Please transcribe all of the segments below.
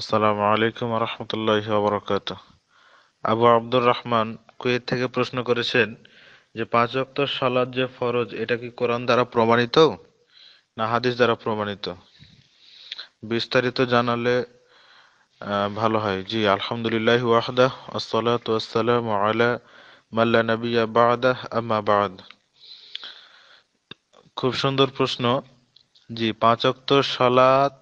আসসালামু আলাইকুম রহমতুল্লাহ বরকাত আবু আব্দুর রহমান কুয়েত থেকে প্রশ্ন করেছেন যে পাঁচ অক্ত সালাদ যে ফরজ এটা কি কোরআন দ্বারা প্রমাণিত না হাদিস দ্বারা প্রমাণিত বিস্তারিত জানালে ভালো হয় জি আলহামদুলিল্লাহ ওয়াহদা আসসালাম ওয়াসসালামু আলা মাল্লা নবিয়া বাদা আম্মা বাদ খুব সুন্দর প্রশ্ন জি পাঁচ অক্ত সালাত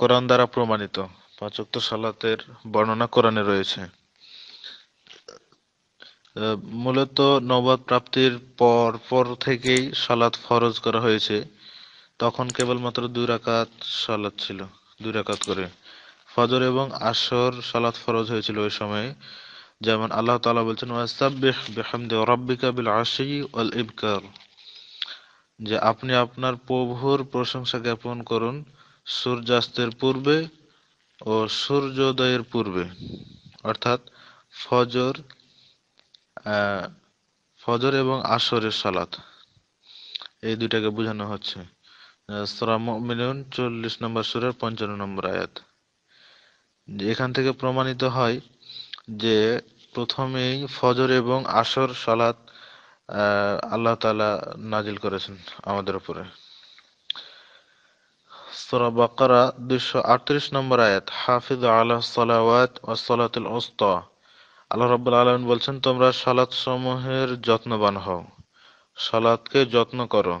কোরআন দ্বারা প্রমাণিত পাঁচক্ত সালাতের বর্ণনা কোরআনে রয়েছে মূলত নবাদ প্রাপ্তির পর পর থেকেই সালাত ফরজ করা হয়েছে তখন কেবলমাত্র দুই রাকাত সালাত ছিল দুই রাকাত করে ফজর এবং আসর সালাত ফরজ হয়েছিল ওই সময়ে যেমন আল্লাহ তালা বলছেন যে আপনি আপনার প্রভুর প্রশংসা জ্ঞাপন করুন সূর্যাস্তের পূর্বে ও সূর্যোদয়ের পূর্বে অর্থাৎ ফজর ফজর এবং আসরের সালাত এই দুইটাকে বোঝানো হচ্ছে সূরা চল্লিশ নম্বর সুরের পঞ্চান্ন নম্বর আয়াত এখান থেকে প্রমাণিত হয় যে প্রথমেই ফজর এবং আসর সালাত আল্লাহ তালা নাজিল করেছেন আমাদের উপরে সুরা বাকারা দুইশো আটত্রিশ নম্বর আয়াত হাফিজ আল্লাহ সালাওয়াত ও সালাতুল উস্তা আল্লাহ রাব্বুল আলামিন বলছেন তোমরা সালাত সমূহের যত্নবান হও সালাতকে যত্ন করো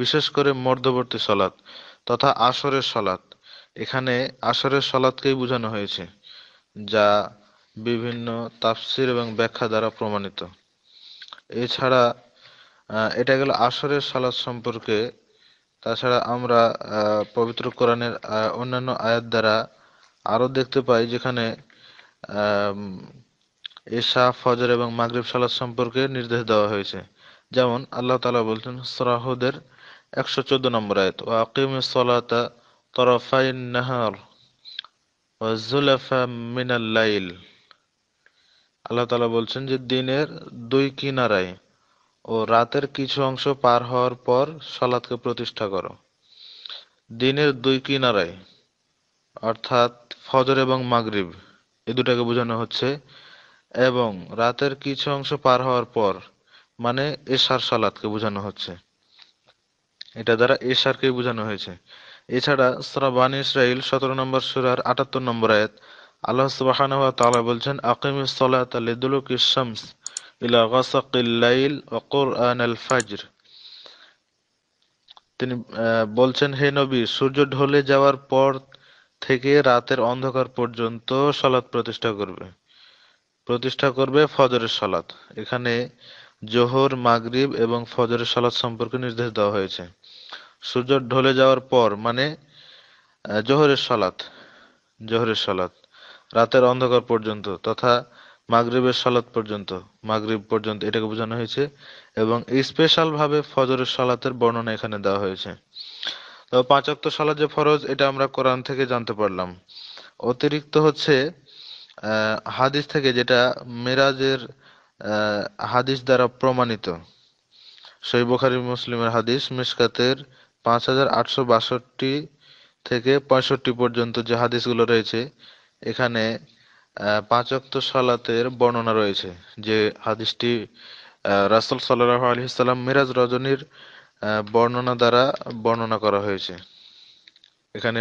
বিশেষ করে মধ্যবর্তী সালাত তথা আসরের সালাত এখানে আসরের সালাতকেই বোঝানো হয়েছে যা বিভিন্ন তাফসির এবং ব্যাখ্যা দ্বারা প্রমাণিত এছাড়া এটা গেল আসরের সালাত সম্পর্কে তাছাড়া আমরা পবিত্র কোরআনের অন্যান্য আয়াত দ্বারা আরও দেখতে পাই যেখানে এশা ফজর এবং মাগরিব সালাদ সম্পর্কে নির্দেশ দেওয়া হয়েছে যেমন আল্লাহ তালা বলছেন সরাহদের একশো চোদ্দ নম্বর আয়াত ও আকিম সলাতা তরফাইন নাহার ও জুলাফা মিনাল লাইল আল্লাহ তালা বলছেন যে দিনের দুই কিনারায় ও রাতের কিছু অংশ পার হওয়ার পর সালাতকে প্রতিষ্ঠা করো দিনের দুই কিনারায় অর্থাৎ ফজর এবং মাগরিব এই দুটাকে বোঝানো হচ্ছে এবং রাতের কিছু অংশ পার হওয়ার পর মানে এশার সালাতকে বোঝানো হচ্ছে এটা দ্বারা এশারকে বোঝানো হয়েছে এছাড়া সরা ইসরাইল সতেরো নম্বর সুরার আটাত্তর নম্বর আয়াত আল্লাহ সুবাহান তালা বলছেন আকিম সালাত আলিদুলুক ইসামস ইলা গাসাক লাইল ও কোরআন আল ফাজর তিনি বলছেন হে নবী সূর্য ঢলে যাওয়ার পর থেকে রাতের অন্ধকার পর্যন্ত সালাত প্রতিষ্ঠা করবে প্রতিষ্ঠা করবে ফজরের সালাত এখানে জোহর মাগরিব এবং ফজরের সালাত সম্পর্কে নির্দেশ দেওয়া হয়েছে সূর্য ঢলে যাওয়ার পর মানে জোহরের সালাত জোহরের সালাত রাতের অন্ধকার পর্যন্ত তথা মাগরিবের সালাত পর্যন্ত মাগরিব পর্যন্ত এটাকে বোঝানো হয়েছে এবং স্পেশাল ভাবে ফজরের সালাতের বর্ণনা এখানে দেওয়া হয়েছে তো পাঁচ ওয়াক্ত সালাত যে ফরজ এটা আমরা কোরআন থেকে জানতে পারলাম অতিরিক্ত হচ্ছে হাদিস থেকে যেটা মেরাজের হাদিস দ্বারা প্রমাণিত সই বুখারি মুসলিমের হাদিস মিসকাতের পাঁচ হাজার আটশো বাষট্টি থেকে পঁয়ষট্টি পর্যন্ত যে হাদিসগুলো রয়েছে এখানে পাঁচ ওয়াক্ত সালাতের বর্ণনা রয়েছে যে হাদিসটি রাসুল সাল্লাহ আলহিসাল্লাম মিরাজ রজনীর বর্ণনা দ্বারা বর্ণনা করা হয়েছে এখানে